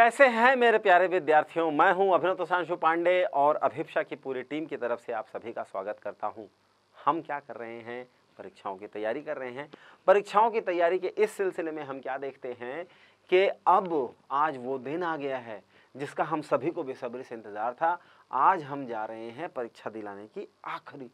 कैसे हैं मेरे प्यारे विद्यार्थियों मैं हूं अभिनव तोषांशु पांडे और अभिप्सा की पूरी टीम की तरफ से आप सभी का स्वागत करता हूं हम क्या कर रहे हैं परीक्षाओं की तैयारी कर रहे हैं परीक्षाओं की तैयारी के इस सिलसिले में हम क्या देखते हैं कि अब आज वो दिन आ गया है जिसका हम सभी को बेसब्री से इंतज़ार था आज हम जा रहे हैं परीक्षा दिलाने की आखिरी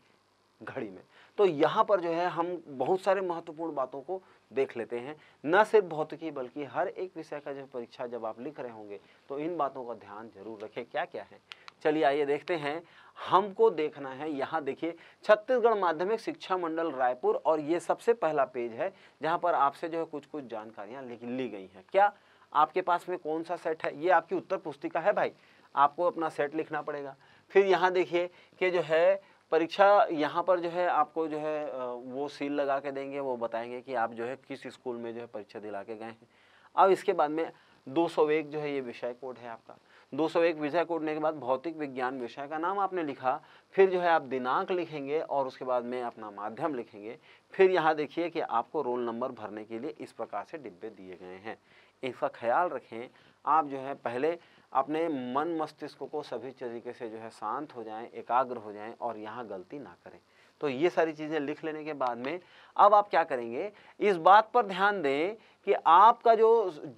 घड़ी में तो यहाँ पर जो है हम बहुत सारे महत्वपूर्ण बातों को देख लेते हैं न सिर्फ भौतिकी बल्कि हर एक विषय का जो परीक्षा जब आप लिख रहे होंगे तो इन बातों का ध्यान जरूर रखें क्या क्या है चलिए आइए देखते हैं हमको देखना है यहाँ देखिए छत्तीसगढ़ माध्यमिक शिक्षा मंडल रायपुर और ये सबसे पहला पेज है जहाँ पर आपसे जो है कुछ कुछ जानकारियाँ लिख ली गई हैं क्या आपके पास में कौन सा सेट है ये आपकी उत्तर पुस्तिका है भाई आपको अपना सेट लिखना पड़ेगा फिर यहाँ देखिए कि जो है परीक्षा यहाँ पर जो है आपको जो है वो सील लगा के देंगे वो बताएंगे कि आप जो है किस स्कूल में जो है परीक्षा दिला के गए हैं अब इसके बाद में दो सौ एक जो है ये विषय कोड है आपका दो सौ एक विषय को उठने के बाद भौतिक विज्ञान विषय का नाम आपने लिखा फिर जो है आप दिनांक लिखेंगे और उसके बाद में अपना माध्यम लिखेंगे फिर यहाँ देखिए कि आपको रोल नंबर भरने के लिए इस प्रकार से डिब्बे दिए गए हैं इसका ख्याल रखें आप जो है पहले अपने मन मस्तिष्क को सभी तरीके से जो है शांत हो जाएं एकाग्र हो जाएं और यहाँ गलती ना करें तो ये सारी चीज़ें लिख लेने के बाद में अब आप क्या करेंगे इस बात पर ध्यान दें कि आपका जो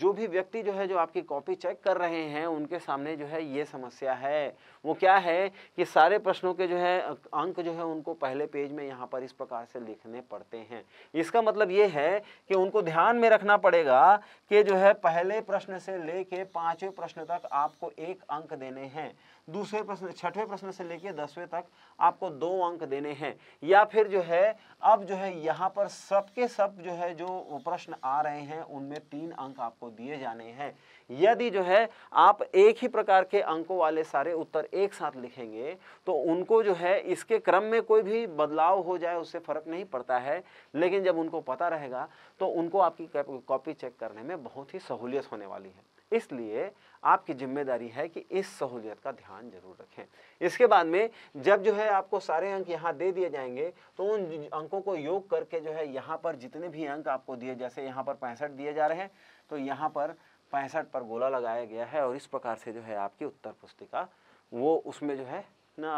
जो भी व्यक्ति जो है जो आपकी कॉपी चेक कर रहे हैं उनके सामने जो है ये समस्या है वो क्या है कि सारे प्रश्नों के जो है अंक जो है उनको पहले पेज में यहाँ पर इस प्रकार से लिखने पड़ते हैं इसका मतलब ये है कि उनको ध्यान में रखना पड़ेगा कि जो है पहले प्रश्न से लेके पाँचवें प्रश्न तक आपको एक अंक देने हैं दूसरे प्रश्न छठवें प्रश्न से लेके दसवें तक आपको दो अंक देने हैं या फिर जो है अब जो है यहाँ पर सबके सब जो है जो प्रश्न आ रहे हैं हैं उनमें तीन अंक आपको दिए जाने हैं यदि जो है आप एक ही प्रकार के अंकों वाले सारे उत्तर एक साथ लिखेंगे तो उनको जो है इसके क्रम में कोई भी बदलाव हो जाए उससे फ़र्क नहीं पड़ता है लेकिन जब उनको पता रहेगा तो उनको आपकी कॉपी चेक करने में बहुत ही सहूलियत होने वाली है इसलिए आपकी जिम्मेदारी है कि इस सहूलियत का ध्यान जरूर रखें इसके बाद में जब जो है आपको सारे अंक यहाँ दे दिए जाएंगे तो उन अंकों को योग करके जो है यहाँ पर जितने भी अंक आपको दिए जैसे यहाँ पर पैंसठ दिए जा रहे हैं तो यहाँ पर पैंसठ पर गोला लगाया गया है और इस प्रकार से जो है आपकी उत्तर पुस्तिका वो उसमें जो है ना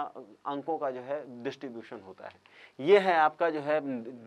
अंकों का जो है डिस्ट्रीब्यूशन होता है ये है आपका जो है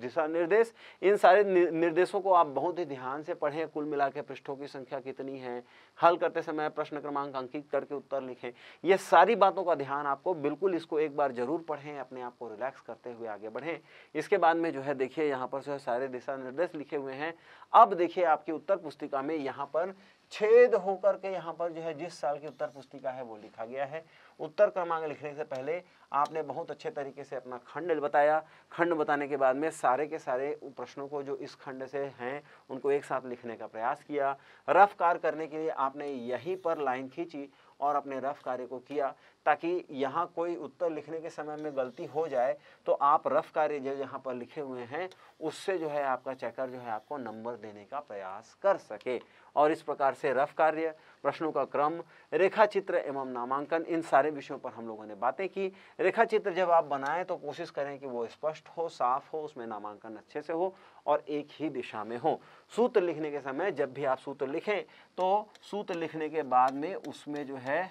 दिशा निर्देश इन सारे निर्देशों को आप बहुत ही ध्यान से पढ़ें कुल मिला के पृष्ठों की संख्या कितनी है हल करते समय प्रश्न क्रमांक अंकित करके उत्तर लिखें ये सारी बातों का ध्यान आपको बिल्कुल इसको एक बार जरूर पढ़ें अपने आप को रिलैक्स करते हुए आगे बढ़ें इसके बाद में जो है देखिए यहाँ पर जो है सारे दिशा निर्देश लिखे हुए हैं अब देखिए आपकी उत्तर पुस्तिका में यहाँ पर छेद होकर के यहाँ पर जो है जिस साल की उत्तर पुस्तिका है वो लिखा गया है उत्तर क्रमांक लिखने से पहले आपने बहुत अच्छे तरीके से अपना खंड बताया खंड बताने के बाद में सारे के सारे प्रश्नों को जो इस खंड से हैं उनको एक साथ लिखने का प्रयास किया रफ कार करने के लिए आपने यहीं पर लाइन खींची और अपने रफ कार्य को किया ताकि यहाँ कोई उत्तर लिखने के समय में गलती हो जाए तो आप रफ कार्य जो यहाँ पर लिखे हुए हैं उससे जो है आपका चेकर जो है आपको नंबर देने का प्रयास कर सके और इस प्रकार से रफ कार्य प्रश्नों का क्रम रेखा चित्र एवं नामांकन इन सारे विषयों पर हम लोगों ने बातें की रेखा चित्र जब आप बनाएं तो कोशिश करें कि वो स्पष्ट हो साफ हो उसमें नामांकन अच्छे से हो और एक ही दिशा में हो सूत्र लिखने के समय जब भी आप सूत्र लिखें तो सूत्र लिखने के बाद में उसमें जो है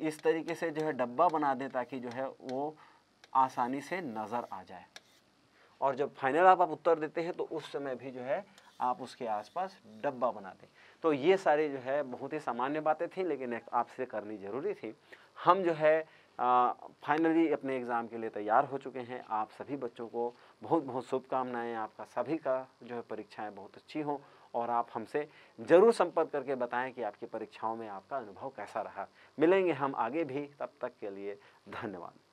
इस तरीके से जो है डब्बा बना दें ताकि जो है वो आसानी से नज़र आ जाए और जब फाइनल आप, आप उत्तर देते हैं तो उस समय भी जो है आप उसके आसपास डब्बा बना दें तो ये सारी जो है बहुत ही सामान्य बातें थी लेकिन आपसे करनी ज़रूरी थी हम जो है फाइनली अपने एग्ज़ाम के लिए तैयार हो चुके हैं आप सभी बच्चों को बहुत बहुत शुभकामनाएँ आपका सभी का जो है परीक्षाएँ बहुत अच्छी हों और आप हमसे ज़रूर संपर्क करके बताएं कि आपकी परीक्षाओं में आपका अनुभव कैसा रहा मिलेंगे हम आगे भी तब तक के लिए धन्यवाद